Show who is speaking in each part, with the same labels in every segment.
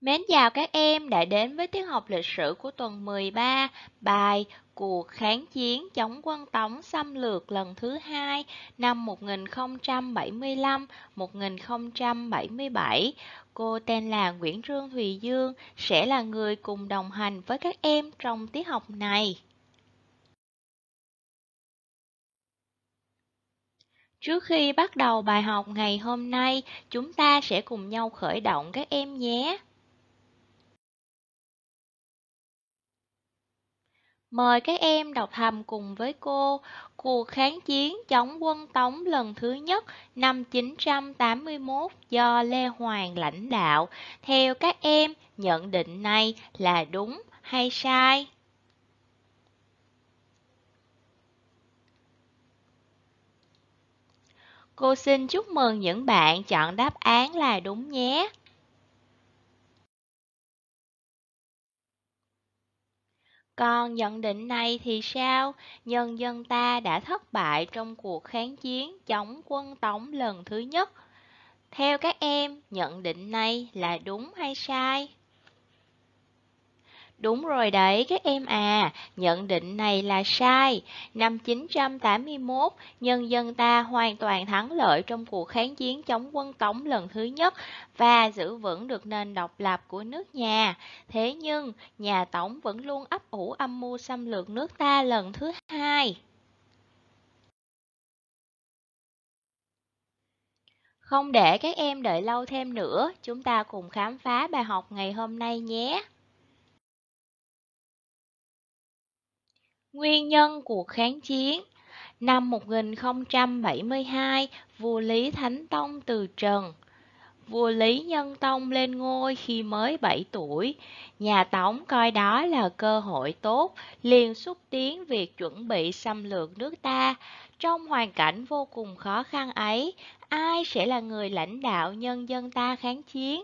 Speaker 1: Mến chào các em đã đến với tiết học lịch sử của tuần 13, bài Cuộc kháng chiến chống quân Tống xâm lược lần thứ hai năm 1075-1077. Cô tên là Nguyễn Trương Thùy Dương sẽ là người cùng đồng hành với các em trong tiết học này. Trước khi bắt đầu bài học ngày hôm nay, chúng ta sẽ cùng nhau khởi động các em nhé. Mời các em đọc thầm cùng với cô cuộc kháng chiến chống quân Tống lần thứ nhất năm 981 do Lê Hoàng lãnh đạo. Theo các em, nhận định này là đúng hay sai? Cô xin chúc mừng những bạn chọn đáp án là đúng nhé. Còn nhận định này thì sao? Nhân dân ta đã thất bại trong cuộc kháng chiến chống quân Tống lần thứ nhất. Theo các em, nhận định này là đúng hay sai? Đúng rồi đấy các em à, nhận định này là sai. Năm 981, nhân dân ta hoàn toàn thắng lợi trong cuộc kháng chiến chống quân Tống lần thứ nhất và giữ vững được nền độc lập của nước nhà. Thế nhưng, nhà Tống vẫn luôn ấp ủ âm mưu xâm lược nước ta lần thứ hai. Không để các em đợi lâu thêm nữa, chúng ta cùng khám phá bài học ngày hôm nay nhé. Nguyên nhân cuộc kháng chiến Năm 1072, vua Lý Thánh Tông từ trần. Vua Lý Nhân Tông lên ngôi khi mới 7 tuổi. Nhà Tống coi đó là cơ hội tốt, liền xúc tiến việc chuẩn bị xâm lược nước ta. Trong hoàn cảnh vô cùng khó khăn ấy, ai sẽ là người lãnh đạo nhân dân ta kháng chiến?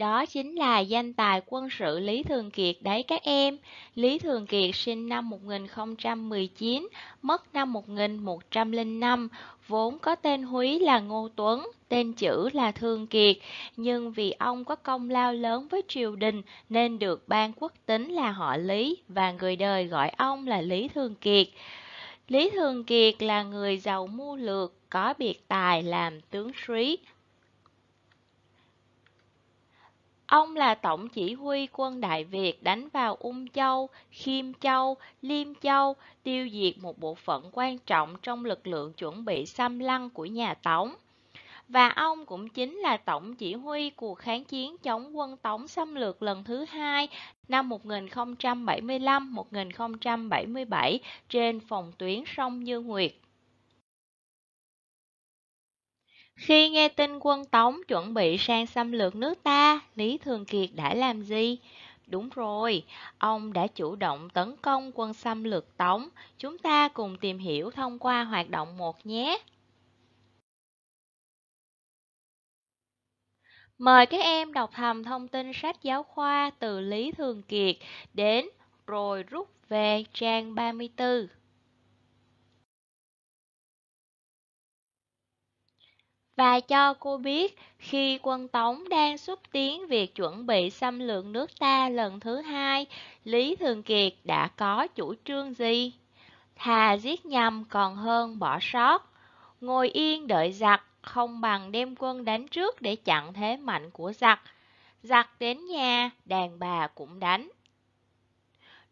Speaker 1: Đó chính là danh tài quân sự Lý Thường Kiệt đấy các em. Lý Thường Kiệt sinh năm 1019, mất năm 1105, vốn có tên húy là Ngô Tuấn, tên chữ là Thường Kiệt, nhưng vì ông có công lao lớn với triều đình nên được ban quốc tính là họ Lý và người đời gọi ông là Lý Thường Kiệt. Lý Thường Kiệt là người giàu mưu lược, có biệt tài làm tướng sĩ, Ông là tổng chỉ huy quân Đại Việt đánh vào Ung Châu, Khiêm Châu, Liêm Châu, tiêu diệt một bộ phận quan trọng trong lực lượng chuẩn bị xâm lăng của nhà Tống. Và ông cũng chính là tổng chỉ huy cuộc kháng chiến chống quân Tống xâm lược lần thứ hai năm 1075-1077 trên phòng tuyến sông Như Nguyệt. Khi nghe tin quân Tống chuẩn bị sang xâm lược nước ta, Lý Thường Kiệt đã làm gì? Đúng rồi, ông đã chủ động tấn công quân xâm lược Tống. Chúng ta cùng tìm hiểu thông qua hoạt động 1 nhé. Mời các em đọc thầm thông tin sách giáo khoa từ Lý Thường Kiệt đến rồi rút về trang 34. và cho cô biết khi quân Tống đang xúc tiến việc chuẩn bị xâm lược nước ta lần thứ hai, Lý Thường Kiệt đã có chủ trương gì? Thà giết nhầm còn hơn bỏ sót, ngồi yên đợi giặc không bằng đem quân đánh trước để chặn thế mạnh của giặc. Giặc đến nhà, đàn bà cũng đánh.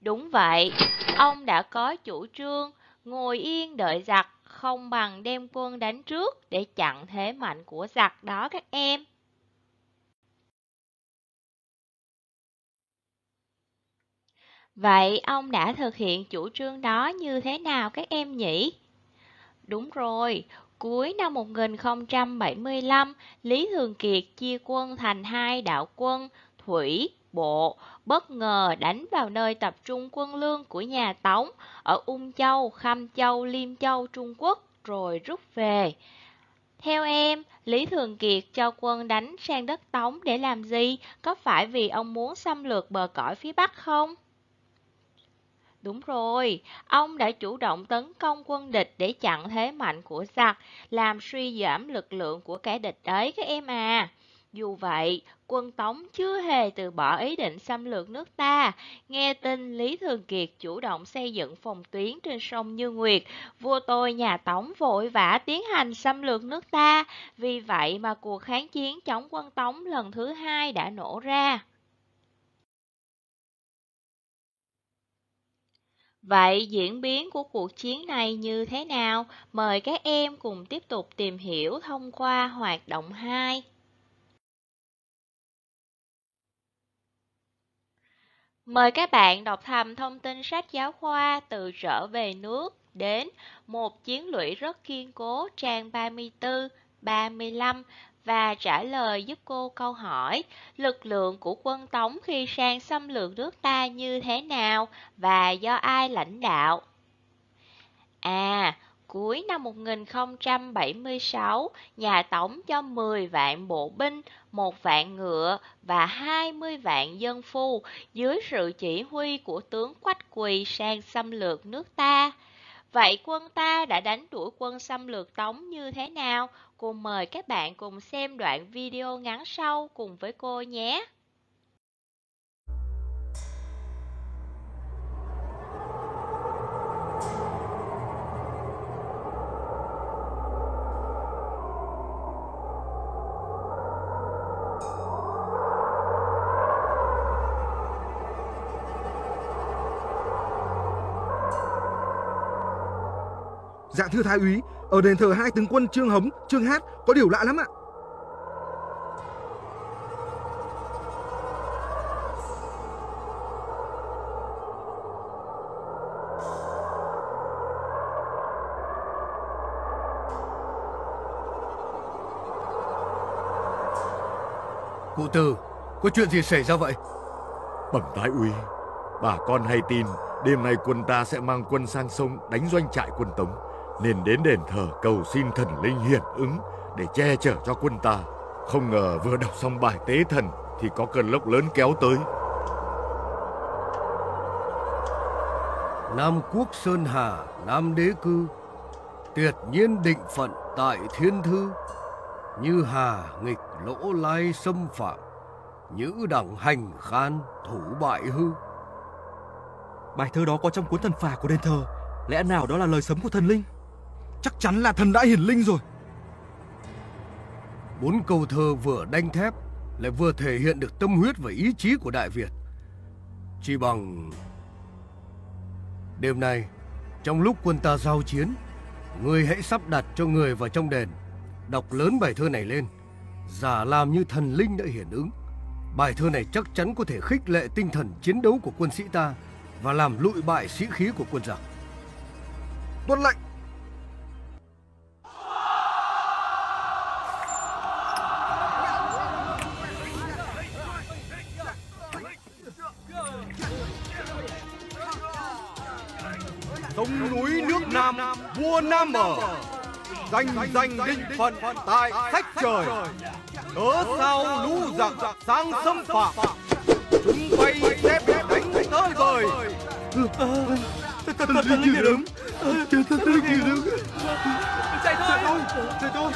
Speaker 1: Đúng vậy, ông đã có chủ trương ngồi yên đợi giặc không bằng đem quân đánh trước để chặn thế mạnh của giặc đó các em. Vậy ông đã thực hiện chủ trương đó như thế nào các em nhỉ? Đúng rồi, cuối năm 1075, Lý Thường Kiệt chia quân thành hai đạo quân, thủy bộ, bất ngờ đánh vào nơi tập trung quân lương của nhà Tống ở Ung Châu, Khâm Châu, Liêm Châu, Trung Quốc rồi rút về. Theo em, Lý Thường Kiệt cho quân đánh sang đất Tống để làm gì? Có phải vì ông muốn xâm lược bờ cõi phía Bắc không? Đúng rồi, ông đã chủ động tấn công quân địch để chặn thế mạnh của giặc, làm suy giảm lực lượng của kẻ địch đấy các em à. Dù vậy, quân Tống chưa hề từ bỏ ý định xâm lược nước ta. Nghe tin Lý Thường Kiệt chủ động xây dựng phòng tuyến trên sông Như Nguyệt, vua tôi nhà Tống vội vã tiến hành xâm lược nước ta. Vì vậy mà cuộc kháng chiến chống quân Tống lần thứ hai đã nổ ra. Vậy diễn biến của cuộc chiến này như thế nào? Mời các em cùng tiếp tục tìm hiểu thông qua hoạt động 2. Mời các bạn đọc thầm thông tin sách giáo khoa từ trở về nước đến một chiến lũy rất kiên cố trang 34, 35 và trả lời giúp cô câu hỏi lực lượng của quân Tống khi sang xâm lược nước ta như thế nào và do ai lãnh đạo. À, cuối năm 1076, nhà Tống cho 10 vạn bộ binh một vạn ngựa và hai mươi vạn dân phu dưới sự chỉ huy của tướng Quách Quỳ sang xâm lược nước ta. Vậy quân ta đã đánh đuổi quân xâm lược Tống như thế nào? Cùng mời các bạn cùng xem đoạn video ngắn sau cùng với cô nhé. Dạ thưa Thái úy, ở đền thờ hai tướng quân Trương Hống, Trương Hát có điều lạ lắm ạ. Cụ Từ, có chuyện gì xảy ra vậy? Bẩm Thái úy, bà con hay tin đêm nay quân ta sẽ mang quân sang sông đánh doanh trại quân Tống nên đến đền thờ cầu xin thần linh hiển ứng để che chở cho quân ta. Không ngờ vừa đọc xong bài tế thần thì có cơn lốc lớn kéo tới. Nam quốc Sơn Hà, Nam đế cư, tuyệt nhiên định phận tại thiên thư, như hà nghịch lỗ lai xâm phạm, nhữ đẳng hành khan thủ bại hư. Bài thơ đó có trong cuốn thần phả của đền thờ, lẽ nào đó là lời sấm của thần linh? Chắc chắn là thần đã hiển linh rồi Bốn câu thơ vừa đanh thép Lại vừa thể hiện được tâm huyết và ý chí của Đại Việt Chỉ bằng Đêm nay Trong lúc quân ta giao chiến ngươi hãy sắp đặt cho người vào trong đền Đọc lớn bài thơ này lên Giả làm như thần linh đã hiển ứng Bài thơ này chắc chắn có thể khích lệ tinh thần chiến đấu của quân sĩ ta Và làm lụi bại sĩ khí của quân giặc Tuân lệnh sông núi nước Nam vua Nam mở danh danh định phận tại sách trời cớ sao lũ giặc sang xâm phạm chúng bay dép đánh tới rồi thần linh như đứng thần linh như đứng chạy thôi chạy thôi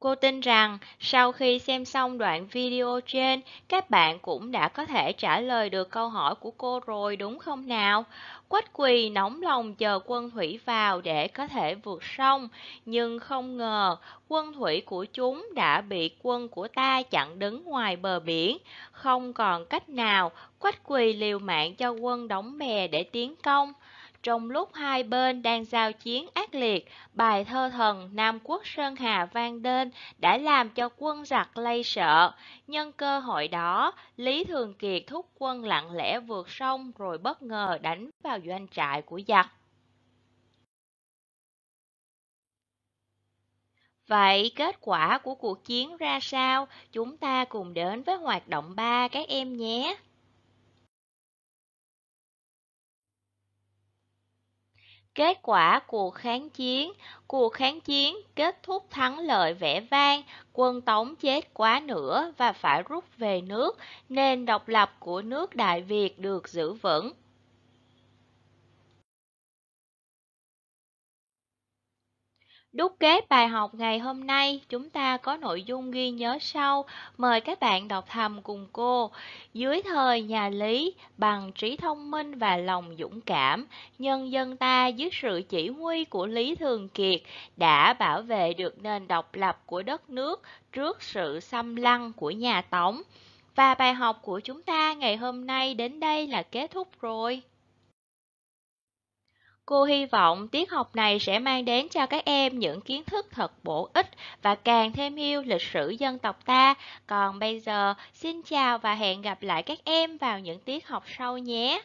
Speaker 1: Cô tin rằng sau khi xem xong đoạn video trên, các bạn cũng đã có thể trả lời được câu hỏi của cô rồi đúng không nào? Quách Quỳ nóng lòng chờ quân thủy vào để có thể vượt sông, nhưng không ngờ quân thủy của chúng đã bị quân của ta chặn đứng ngoài bờ biển. Không còn cách nào, Quách Quỳ liều mạng cho quân đóng bè để tiến công. Trong lúc hai bên đang giao chiến ác liệt, bài thơ thần Nam Quốc Sơn Hà vang lên đã làm cho quân giặc lây sợ. Nhân cơ hội đó, Lý Thường Kiệt thúc quân lặng lẽ vượt sông rồi bất ngờ đánh vào doanh trại của giặc. Vậy kết quả của cuộc chiến ra sao? Chúng ta cùng đến với hoạt động 3 các em nhé! Kết quả cuộc kháng chiến Cuộc kháng chiến kết thúc thắng lợi vẻ vang, quân Tống chết quá nửa và phải rút về nước, nên độc lập của nước Đại Việt được giữ vững. Đúc kết bài học ngày hôm nay, chúng ta có nội dung ghi nhớ sau, mời các bạn đọc thầm cùng cô. Dưới thời nhà Lý, bằng trí thông minh và lòng dũng cảm, nhân dân ta dưới sự chỉ huy của Lý Thường Kiệt đã bảo vệ được nền độc lập của đất nước trước sự xâm lăng của nhà Tống. Và bài học của chúng ta ngày hôm nay đến đây là kết thúc rồi. Cô hy vọng tiết học này sẽ mang đến cho các em những kiến thức thật bổ ích và càng thêm yêu lịch sử dân tộc ta. Còn bây giờ, xin chào và hẹn gặp lại các em vào những tiết học sau nhé.